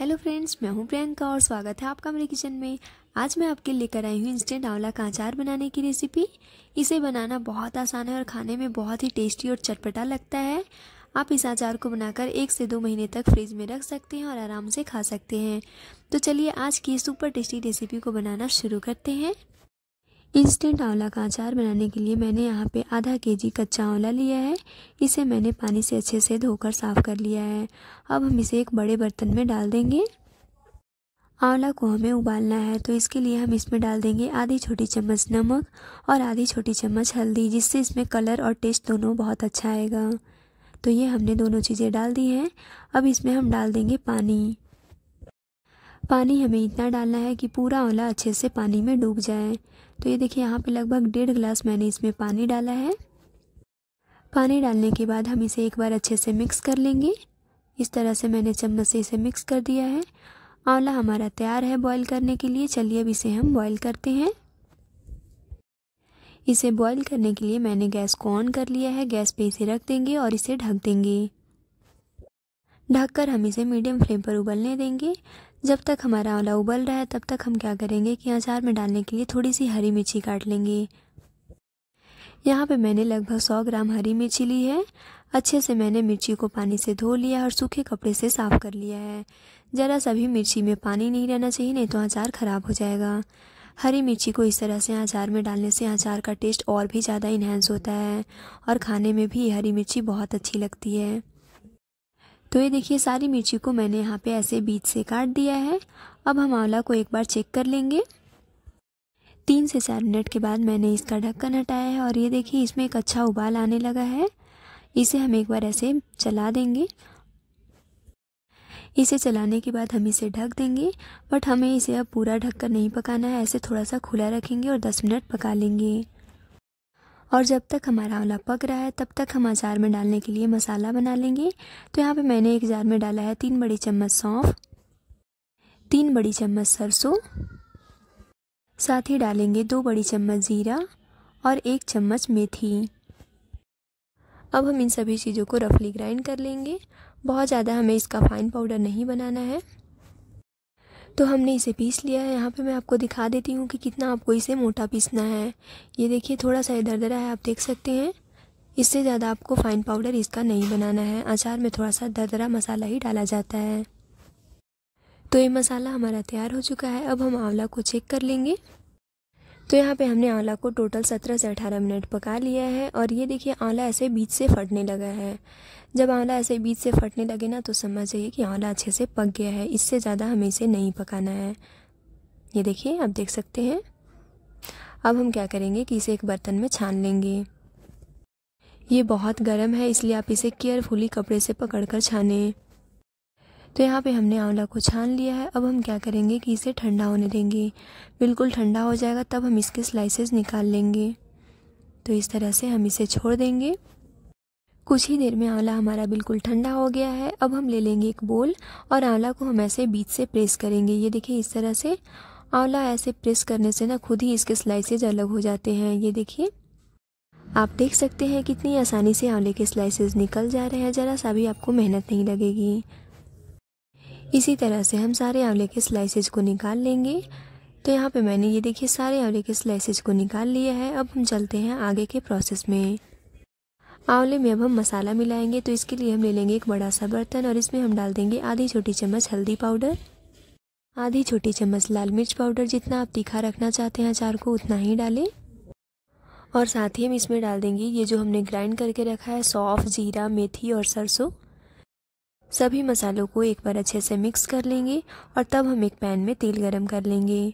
hello friends मैं हूं प्रियंका और स्वागत है आपका मेरे किचन में आज मैं आपके लेकर आई हूं इंस्टेंट आंवला का अचार बनाने की रेसिपी इसे बनाना बहुत आसान है और खाने में बहुत ही टेस्टी और चटपटा लगता है आप इस अचार को बनाकर एक से दो महीने तक फ्रिज में रख सकते हैं और आराम से खा सकते हैं तो चलिए आज की सुपर टेस्टी रेसिपी को बनाना शुरू करते हैं इंस्टेंट आंवला का अचार बनाने के लिए मैंने यहाँ पे आधा केजी कच्चा आंवला लिया है इसे मैंने पानी से अच्छे से धोकर साफ़ कर लिया है अब हम इसे एक बड़े बर्तन में डाल देंगे आंवला को हमें उबालना है तो इसके लिए हम इसमें डाल देंगे आधी छोटी चम्मच नमक और आधी छोटी चम्मच हल्दी जिससे इसमें कलर और टेस्ट दोनों बहुत अच्छा आएगा तो ये हमने दोनों चीज़ें डाल दी हैं अब इसमें हम डाल देंगे पानी पानी हमें इतना डालना है कि पूरा आंवला अच्छे से पानी में डूब जाए तो ये देखिए यहाँ पे लगभग डेढ़ गिलास मैंने इसमें पानी डाला है पानी डालने के बाद हम इसे एक बार अच्छे से मिक्स कर लेंगे इस तरह से मैंने चम्मच से इसे मिक्स कर दिया है आंवला हमारा तैयार है बॉईल करने के लिए चलिए अब इसे हम बॉईल करते हैं इसे बॉईल करने के लिए मैंने गैस को ऑन कर लिया है गैस पे इसे रख देंगे और इसे ढक देंगे ढककर हम इसे मीडियम फ्लेम पर उबलने देंगे जब तक हमारा आंवला उबल रहा है तब तक हम क्या करेंगे कि अचार में डालने के लिए थोड़ी सी हरी मिर्ची काट लेंगे यहाँ पे मैंने लगभग सौ ग्राम हरी मिर्ची ली है अच्छे से मैंने मिर्ची को पानी से धो लिया और सूखे कपड़े से साफ़ कर लिया है ज़रा सभी मिर्ची में पानी नहीं रहना चाहिए नहीं तो अचार ख़राब हो जाएगा हरी मिर्ची को इस तरह से अचार में डालने से अचार का टेस्ट और भी ज़्यादा इन्हेंस होता है और खाने में भी हरी मिर्ची बहुत अच्छी लगती है तो ये देखिए सारी मिर्ची को मैंने यहाँ पे ऐसे बीच से काट दिया है अब हम आंवला को एक बार चेक कर लेंगे तीन से चार मिनट के बाद मैंने इसका ढक्कन हटाया है और ये देखिए इसमें एक अच्छा उबाल आने लगा है इसे हम एक बार ऐसे चला देंगे इसे चलाने के बाद हम इसे ढक देंगे बट हमें इसे अब पूरा ढककर नहीं पकाना है ऐसे थोड़ा सा खुला रखेंगे और 10 मिनट पका लेंगे और जब तक हमारा आंवला पक रहा है तब तक हम अचार में डालने के लिए मसाला बना लेंगे तो यहाँ पे मैंने एक जार में डाला है तीन बड़ी चम्मच सौंफ तीन बड़ी चम्मच सरसों साथ ही डालेंगे दो बड़ी चम्मच ज़ीरा और एक चम्मच मेथी अब हम इन सभी चीज़ों को रफली ग्राइंड कर लेंगे बहुत ज़्यादा हमें इसका फाइन पाउडर नहीं बनाना है तो हमने इसे पीस लिया है यहाँ पे मैं आपको दिखा देती हूँ कि कितना आपको इसे मोटा पीसना है ये देखिए थोड़ा सा इधर दरा है आप देख सकते हैं इससे ज़्यादा आपको फाइन पाउडर इसका नहीं बनाना है अचार में थोड़ा सा दरदरा मसाला ही डाला जाता है तो ये मसाला हमारा तैयार हो चुका है अब हम आंवला को चेक कर लेंगे तो यहाँ पे हमने आंवला को टोटल 17 से 18 मिनट पका लिया है और ये देखिए आंवला ऐसे बीच से फटने लगा है जब आंवला ऐसे बीच से फटने लगे ना तो समझ जाइए कि आंवला अच्छे से पक गया है इससे ज़्यादा हमें इसे नहीं पकाना है ये देखिए आप देख सकते हैं अब हम क्या करेंगे कि इसे एक बर्तन में छान लेंगे ये बहुत गर्म है इसलिए आप इसे केयरफुली कपड़े से कर छानें तो यहाँ पे हमने आंवला को छान लिया है अब हम क्या करेंगे कि इसे ठंडा होने देंगे बिल्कुल ठंडा हो जाएगा तब हम इसके स्लाइसेस निकाल लेंगे तो इस तरह से हम इसे छोड़ देंगे कुछ ही देर में आंवला हमारा बिल्कुल ठंडा हो गया है अब हम ले लेंगे एक बोल और आंवला को हम ऐसे बीच से प्रेस करेंगे ये देखिए इस तरह से आंवला ऐसे प्रेस करने से ना खुद ही इसके स्लाइसेज अलग हो जाते हैं ये देखिए आप देख सकते हैं कितनी आसानी से आंवले के स्लाइसेज निकल जा रहे हैं ज़रा सा भी आपको मेहनत नहीं लगेगी इसी तरह से हम सारे आंवले के स्लाइसेज को निकाल लेंगे तो यहाँ पे मैंने ये देखिए सारे आंवले के स्लाइसेज को निकाल लिया है अब हम चलते हैं आगे के प्रोसेस में आंवले में अब हम मसाला मिलाएंगे तो इसके लिए हम ले लेंगे एक बड़ा सा बर्तन और इसमें हम डाल देंगे आधी छोटी चम्मच हल्दी पाउडर आधी छोटी चम्मच लाल मिर्च पाउडर जितना आप तीखा रखना चाहते हैं अचार को उतना ही डालें और साथ ही हम इसमें डाल देंगे ये जो हमने ग्राइंड करके रखा है सौफ़ जीरा मेथी और सरसों सभी मसालों को एक बार अच्छे से मिक्स कर लेंगे और तब हम एक पैन में तेल गरम कर लेंगे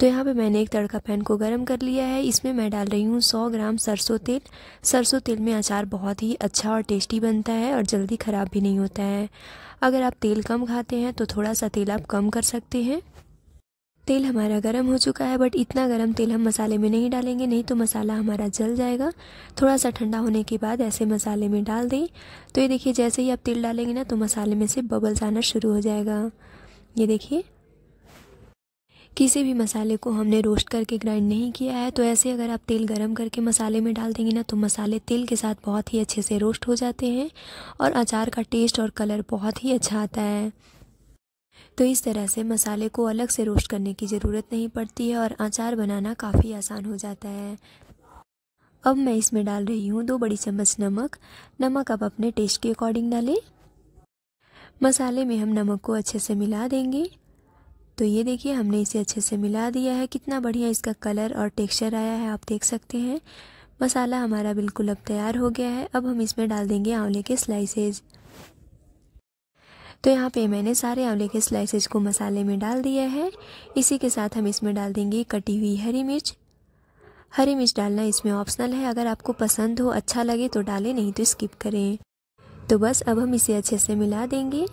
तो यहाँ पे मैंने एक तड़का पैन को गरम कर लिया है इसमें मैं डाल रही हूँ 100 ग्राम सरसों तेल सरसों तेल में अचार बहुत ही अच्छा और टेस्टी बनता है और जल्दी ख़राब भी नहीं होता है अगर आप तेल कम खाते हैं तो थोड़ा सा तेल आप कम कर सकते हैं तेल हमारा गर्म हो चुका है बट इतना गर्म तेल हम मसाले में नहीं डालेंगे नहीं तो मसाला हमारा जल जाएगा थोड़ा सा ठंडा होने के बाद ऐसे मसाले में डाल दें तो ये देखिए जैसे ही आप तेल डालेंगे ना तो मसाले में से बबल्स आना शुरू हो जाएगा ये देखिए किसी भी मसाले को हमने रोस्ट करके ग्राइंड नहीं किया है तो ऐसे अगर आप तेल गरम करके मसाले में डाल देंगे ना तो मसाले तेल के साथ बहुत ही अच्छे से रोस्ट हो जाते हैं और अचार का टेस्ट और कलर बहुत ही अच्छा आता है तो इस तरह से मसाले को अलग से रोस्ट करने की ज़रूरत नहीं पड़ती है और अचार बनाना काफ़ी आसान हो जाता है अब मैं इसमें डाल रही हूँ दो बड़ी चम्मच नमक नमक आप अपने टेस्ट के अकॉर्डिंग डालें मसाले में हम नमक को अच्छे से मिला देंगे तो ये देखिए हमने इसे अच्छे से मिला दिया है कितना बढ़िया इसका कलर और टेक्सचर आया है आप देख सकते हैं मसाला हमारा बिल्कुल अब तैयार हो गया है अब हम इसमें डाल देंगे आंवले के स्लाइसेज़ तो यहाँ पे मैंने सारे आंवले के स्लाइसेस को मसाले में डाल दिया है इसी के साथ हम इसमें डाल देंगे कटी हुई हरी मिर्च हरी मिर्च डालना इसमें ऑप्शनल है अगर आपको पसंद हो अच्छा लगे तो डालें नहीं तो स्किप करें तो बस अब हम इसे अच्छे से मिला देंगे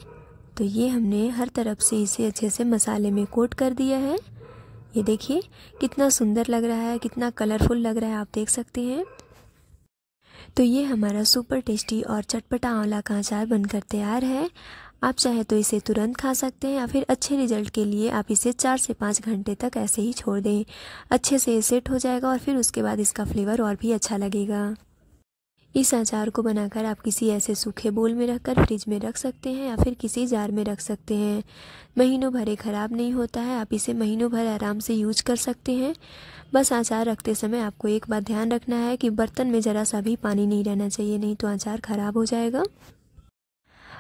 तो ये हमने हर तरफ से इसे अच्छे से मसाले में कोट कर दिया है ये देखिए कितना सुंदर लग रहा है कितना कलरफुल लग रहा है आप देख सकते हैं तो ये हमारा सुपर टेस्टी और चटपटा आंवला का अचार बनकर तैयार है आप चाहे तो इसे तुरंत खा सकते हैं या फिर अच्छे रिजल्ट के लिए आप इसे चार से पाँच घंटे तक ऐसे ही छोड़ दें अच्छे से ये सेट हो जाएगा और फिर उसके बाद इसका फ्लेवर और भी अच्छा लगेगा इस अचार को बनाकर आप किसी ऐसे सूखे बोल में रखकर फ्रिज में रख सकते हैं या फिर किसी जार में रख सकते हैं महीनों भर ये ख़राब नहीं होता है आप इसे महीनों भर आराम से यूज कर सकते हैं बस अचार रखते समय आपको एक बात ध्यान रखना है कि बर्तन में ज़रा सा भी पानी नहीं रहना चाहिए नहीं तो अचार ख़राब हो जाएगा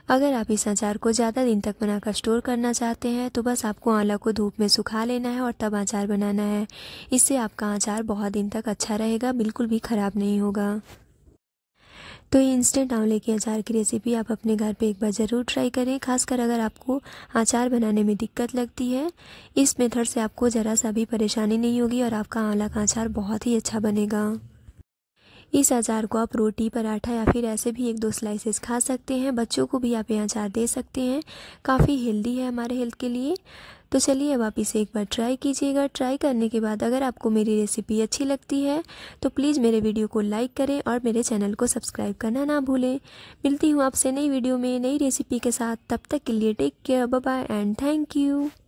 अगर आप इस अचार को ज़्यादा दिन तक बनाकर स्टोर करना चाहते हैं तो बस आपको आंवला को धूप में सुखा लेना है और तब अचार बनाना है इससे आपका अचार बहुत दिन तक अच्छा रहेगा बिल्कुल भी ख़राब नहीं होगा तो ये इंस्टेंट आंवले के अचार की रेसिपी आप अपने घर पे एक बार ज़रूर ट्राई करें खासकर अगर आपको अचार बनाने में दिक्कत लगती है इस मेथड से आपको ज़रा सा भी परेशानी नहीं होगी और आपका आंवला का अचार बहुत ही अच्छा बनेगा इस अचार को आप रोटी पराठा या फिर ऐसे भी एक दो स्लाइसेस खा सकते हैं बच्चों को भी आप ये अचार दे सकते हैं काफ़ी हेल्दी है हमारे हेल्थ के लिए तो चलिए अब आप इसे एक बार ट्राई कीजिएगा ट्राई करने के बाद अगर आपको मेरी रेसिपी अच्छी लगती है तो प्लीज़ मेरे वीडियो को लाइक करें और मेरे चैनल को सब्सक्राइब करना ना भूलें मिलती हूँ आपसे नई वीडियो में नई रेसिपी के साथ तब तक के लिए take care bye and thank you